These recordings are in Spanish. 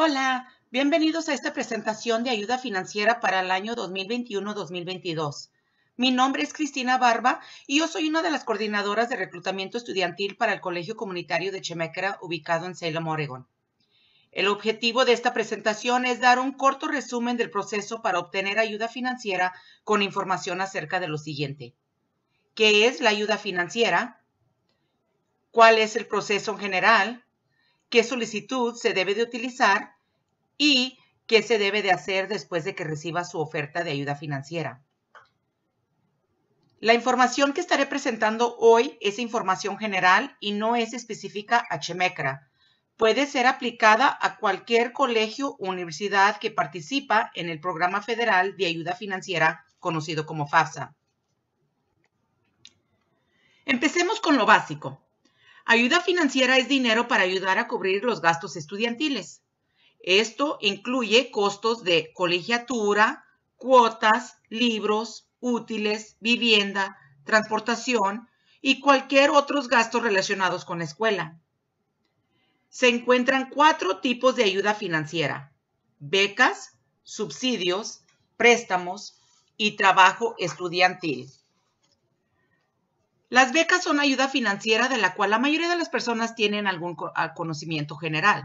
Hola, bienvenidos a esta presentación de ayuda financiera para el año 2021-2022. Mi nombre es Cristina Barba y yo soy una de las coordinadoras de reclutamiento estudiantil para el Colegio Comunitario de chemecra ubicado en Salem, Oregon. El objetivo de esta presentación es dar un corto resumen del proceso para obtener ayuda financiera con información acerca de lo siguiente. ¿Qué es la ayuda financiera? ¿Cuál es el proceso en general? ¿Qué solicitud se debe de utilizar? y qué se debe de hacer después de que reciba su oferta de ayuda financiera. La información que estaré presentando hoy es información general y no es específica a Chemecra. Puede ser aplicada a cualquier colegio o universidad que participa en el Programa Federal de Ayuda Financiera conocido como FAFSA. Empecemos con lo básico. Ayuda financiera es dinero para ayudar a cubrir los gastos estudiantiles. Esto incluye costos de colegiatura, cuotas, libros, útiles, vivienda, transportación y cualquier otros gastos relacionados con la escuela. Se encuentran cuatro tipos de ayuda financiera, becas, subsidios, préstamos y trabajo estudiantil. Las becas son ayuda financiera de la cual la mayoría de las personas tienen algún ah, conocimiento general.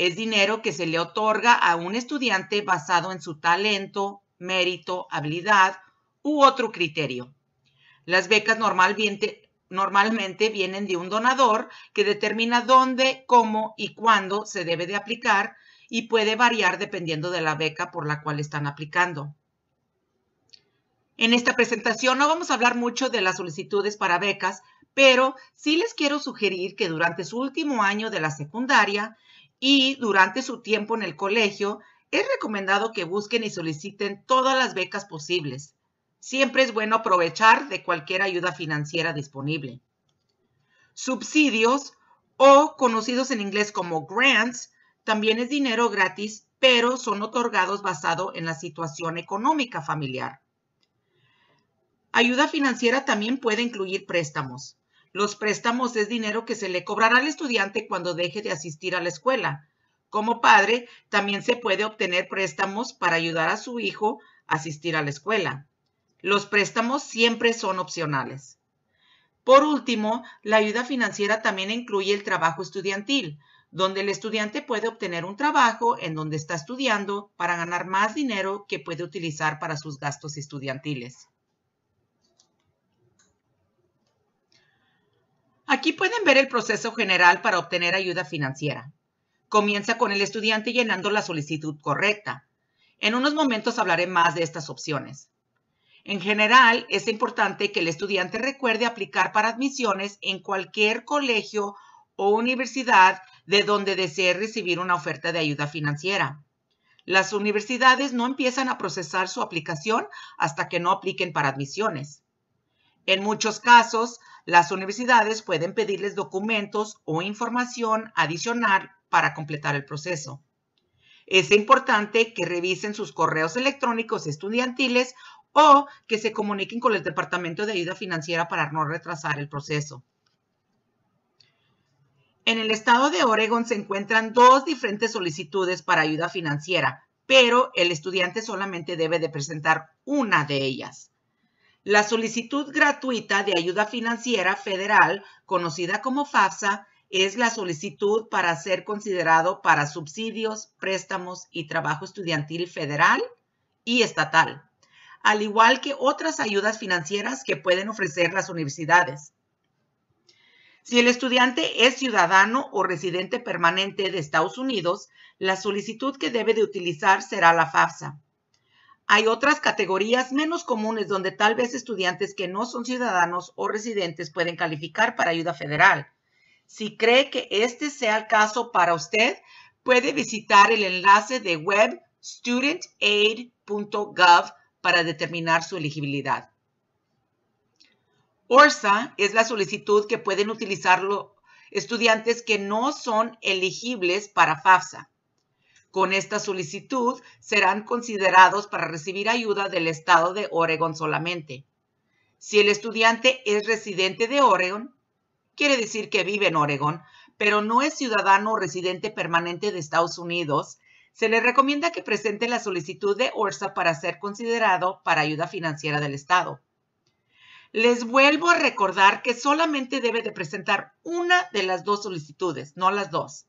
Es dinero que se le otorga a un estudiante basado en su talento, mérito, habilidad u otro criterio. Las becas normalmente, vienen de un donador que determina dónde, cómo y cuándo se debe de aplicar y puede variar dependiendo de la beca por la cual están aplicando. En esta presentación no vamos a hablar mucho de las solicitudes para becas, pero sí les quiero sugerir que durante su último año de la secundaria y durante su tiempo en el colegio, es recomendado que busquen y soliciten todas las becas posibles. Siempre es bueno aprovechar de cualquier ayuda financiera disponible. Subsidios o conocidos en inglés como grants, también es dinero gratis, pero son otorgados basado en la situación económica familiar. Ayuda financiera también puede incluir préstamos. Los préstamos es dinero que se le cobrará al estudiante cuando deje de asistir a la escuela. Como padre, también se puede obtener préstamos para ayudar a su hijo a asistir a la escuela. Los préstamos siempre son opcionales. Por último, la ayuda financiera también incluye el trabajo estudiantil, donde el estudiante puede obtener un trabajo en donde está estudiando para ganar más dinero que puede utilizar para sus gastos estudiantiles. Aquí pueden ver el proceso general para obtener ayuda financiera. Comienza con el estudiante llenando la solicitud correcta. En unos momentos hablaré más de estas opciones. En general, es importante que el estudiante recuerde aplicar para admisiones en cualquier colegio o universidad de donde desee recibir una oferta de ayuda financiera. Las universidades no empiezan a procesar su aplicación hasta que no apliquen para admisiones. En muchos casos, las universidades pueden pedirles documentos o información adicional para completar el proceso. Es importante que revisen sus correos electrónicos estudiantiles o que se comuniquen con el Departamento de Ayuda Financiera para no retrasar el proceso. En el estado de Oregon se encuentran dos diferentes solicitudes para ayuda financiera, pero el estudiante solamente debe de presentar una de ellas. La solicitud gratuita de ayuda financiera federal, conocida como FAFSA, es la solicitud para ser considerado para subsidios, préstamos y trabajo estudiantil federal y estatal, al igual que otras ayudas financieras que pueden ofrecer las universidades. Si el estudiante es ciudadano o residente permanente de Estados Unidos, la solicitud que debe de utilizar será la FAFSA. Hay otras categorías menos comunes donde tal vez estudiantes que no son ciudadanos o residentes pueden calificar para ayuda federal. Si cree que este sea el caso para usted, puede visitar el enlace de web studentaid.gov para determinar su elegibilidad. ORSA es la solicitud que pueden utilizar los estudiantes que no son elegibles para FAFSA con esta solicitud serán considerados para recibir ayuda del estado de Oregon solamente. Si el estudiante es residente de Oregon, quiere decir que vive en Oregon, pero no es ciudadano o residente permanente de Estados Unidos, se le recomienda que presente la solicitud de ORSA para ser considerado para ayuda financiera del Estado. Les vuelvo a recordar que solamente debe de presentar una de las dos solicitudes, no las dos.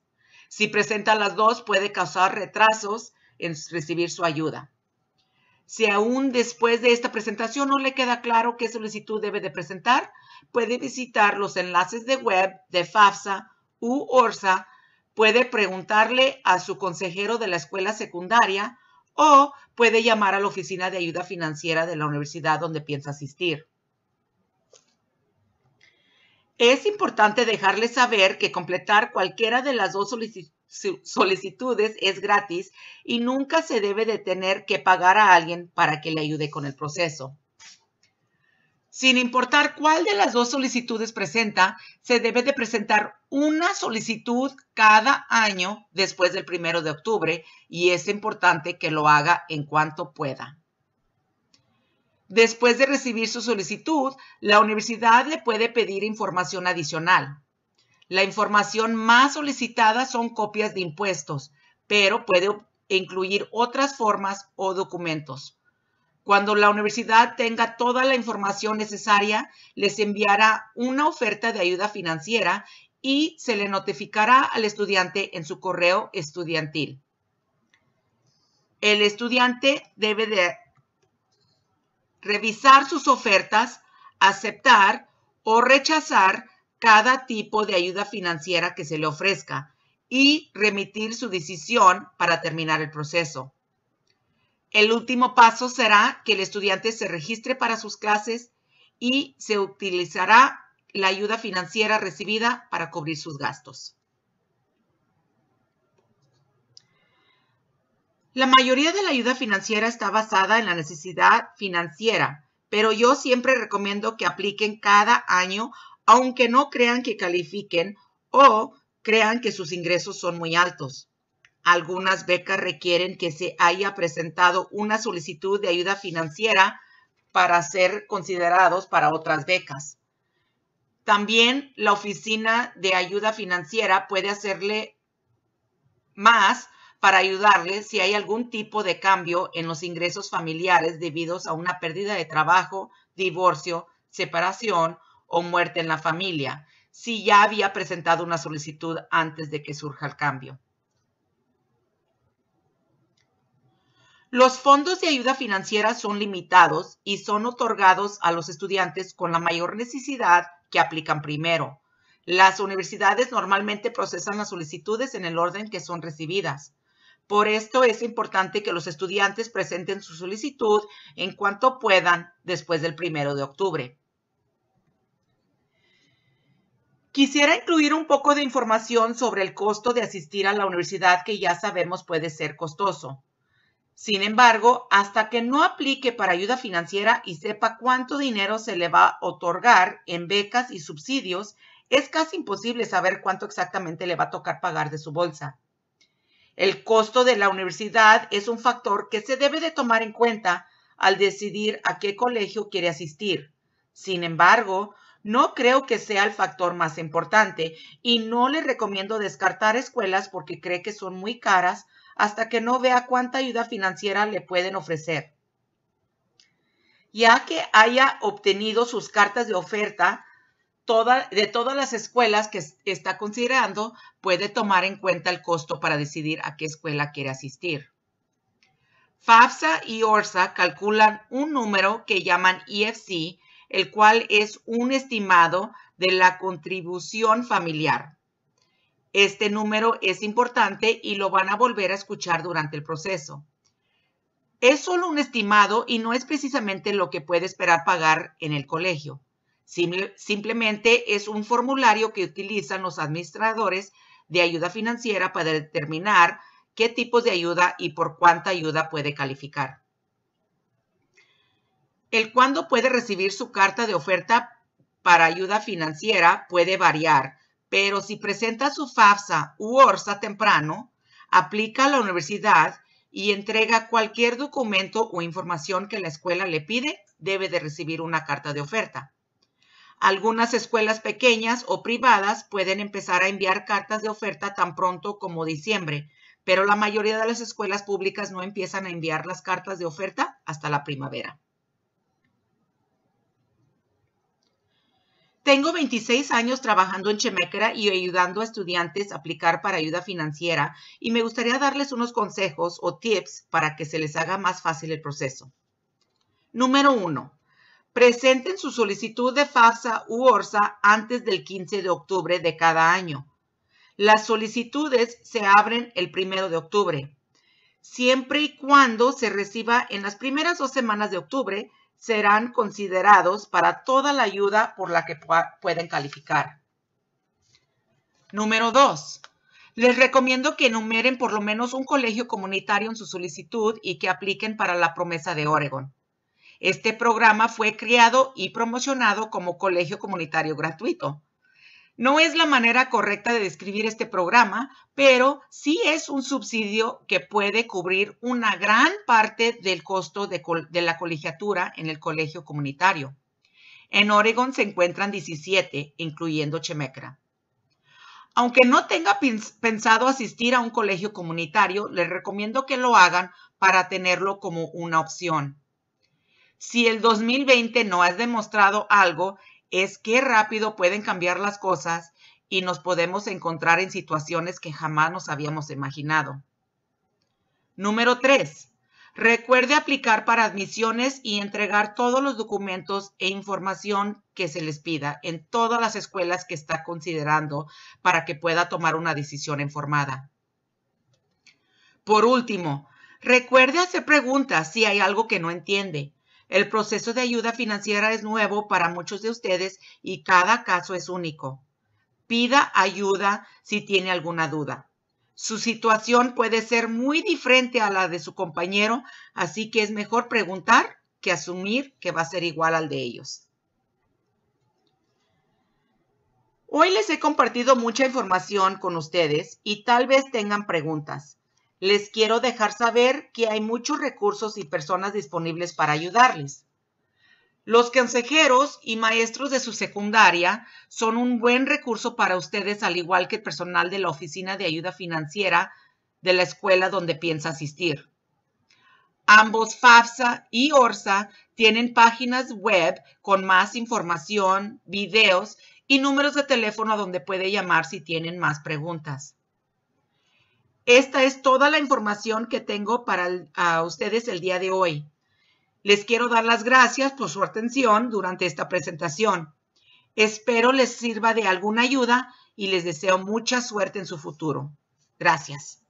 Si presenta las dos, puede causar retrasos en recibir su ayuda. Si aún después de esta presentación no le queda claro qué solicitud debe de presentar, puede visitar los enlaces de web de FAFSA u ORSA, puede preguntarle a su consejero de la escuela secundaria o puede llamar a la oficina de ayuda financiera de la universidad donde piensa asistir. Es importante dejarles saber que completar cualquiera de las dos solicitudes es gratis y nunca se debe de tener que pagar a alguien para que le ayude con el proceso. Sin importar cuál de las dos solicitudes presenta, se debe de presentar una solicitud cada año después del primero de octubre y es importante que lo haga en cuanto pueda. Después de recibir su solicitud, la universidad le puede pedir información adicional. La información más solicitada son copias de impuestos, pero puede incluir otras formas o documentos. Cuando la universidad tenga toda la información necesaria, les enviará una oferta de ayuda financiera y se le notificará al estudiante en su correo estudiantil. El estudiante debe de revisar sus ofertas, aceptar o rechazar cada tipo de ayuda financiera que se le ofrezca y remitir su decisión para terminar el proceso. El último paso será que el estudiante se registre para sus clases y se utilizará la ayuda financiera recibida para cubrir sus gastos. La mayoría de la ayuda financiera está basada en la necesidad financiera, pero yo siempre recomiendo que apliquen cada año, aunque no crean que califiquen o crean que sus ingresos son muy altos. Algunas becas requieren que se haya presentado una solicitud de ayuda financiera para ser considerados para otras becas. También la oficina de ayuda financiera puede hacerle más para ayudarle si hay algún tipo de cambio en los ingresos familiares debido a una pérdida de trabajo, divorcio, separación o muerte en la familia, si ya había presentado una solicitud antes de que surja el cambio. Los fondos de ayuda financiera son limitados y son otorgados a los estudiantes con la mayor necesidad que aplican primero. Las universidades normalmente procesan las solicitudes en el orden que son recibidas. Por esto es importante que los estudiantes presenten su solicitud en cuanto puedan después del primero de octubre. Quisiera incluir un poco de información sobre el costo de asistir a la universidad que ya sabemos puede ser costoso. Sin embargo, hasta que no aplique para ayuda financiera y sepa cuánto dinero se le va a otorgar en becas y subsidios, es casi imposible saber cuánto exactamente le va a tocar pagar de su bolsa. El costo de la universidad es un factor que se debe de tomar en cuenta al decidir a qué colegio quiere asistir. Sin embargo, no creo que sea el factor más importante y no le recomiendo descartar escuelas porque cree que son muy caras hasta que no vea cuánta ayuda financiera le pueden ofrecer. Ya que haya obtenido sus cartas de oferta, de todas las escuelas que está considerando, puede tomar en cuenta el costo para decidir a qué escuela quiere asistir. FAFSA y ORSA calculan un número que llaman EFC, el cual es un estimado de la contribución familiar. Este número es importante y lo van a volver a escuchar durante el proceso. Es solo un estimado y no es precisamente lo que puede esperar pagar en el colegio simplemente es un formulario que utilizan los administradores de ayuda financiera para determinar qué tipos de ayuda y por cuánta ayuda puede calificar. El cuándo puede recibir su carta de oferta para ayuda financiera puede variar, pero si presenta su FAFSA u ORSA temprano, aplica a la universidad y entrega cualquier documento o información que la escuela le pide, debe de recibir una carta de oferta. Algunas escuelas pequeñas o privadas pueden empezar a enviar cartas de oferta tan pronto como diciembre, pero la mayoría de las escuelas públicas no empiezan a enviar las cartas de oferta hasta la primavera. Tengo 26 años trabajando en Chemekera y ayudando a estudiantes a aplicar para ayuda financiera y me gustaría darles unos consejos o tips para que se les haga más fácil el proceso. Número 1 presenten su solicitud de FAFSA u ORSA antes del 15 de octubre de cada año. Las solicitudes se abren el 1 de octubre. Siempre y cuando se reciba en las primeras dos semanas de octubre, serán considerados para toda la ayuda por la que pueden calificar. Número 2. Les recomiendo que enumeren por lo menos un colegio comunitario en su solicitud y que apliquen para la promesa de Oregon. Este programa fue creado y promocionado como colegio comunitario gratuito. No es la manera correcta de describir este programa, pero sí es un subsidio que puede cubrir una gran parte del costo de, la colegiatura en el colegio comunitario. En Oregon se encuentran 17, incluyendo Chemecra. Aunque no tenga pensado asistir a un colegio comunitario, les recomiendo que lo hagan para tenerlo como una opción. Si el 2020 no has demostrado algo, es qué rápido pueden cambiar las cosas y nos podemos encontrar en situaciones que jamás nos habíamos imaginado. Número 3. Recuerde aplicar para admisiones y entregar todos los documentos e información que se les pida en todas las escuelas que está considerando para que pueda tomar una decisión informada. Por último, recuerde hacer preguntas si hay algo que no entiende. El proceso de ayuda financiera es nuevo para muchos de ustedes y cada caso es único. Pida ayuda si tiene alguna duda. Su situación puede ser muy diferente a la de su compañero, así que es mejor preguntar que asumir que va a ser igual al de ellos. Hoy les he compartido mucha información con ustedes y tal vez tengan preguntas les quiero dejar saber que hay muchos recursos y personas disponibles para ayudarles. Los consejeros y maestros de su secundaria son un buen recurso para ustedes, al igual que el personal de la Oficina de Ayuda Financiera de la escuela donde piensa asistir. Ambos FAFSA y ORSA tienen páginas web con más información, videos y números de teléfono donde puede llamar si tienen más preguntas. Esta es toda la información que tengo para ustedes el día de hoy. Les quiero dar las gracias por su atención durante esta presentación. Espero les sirva de alguna ayuda y les deseo mucha suerte en su futuro. Gracias.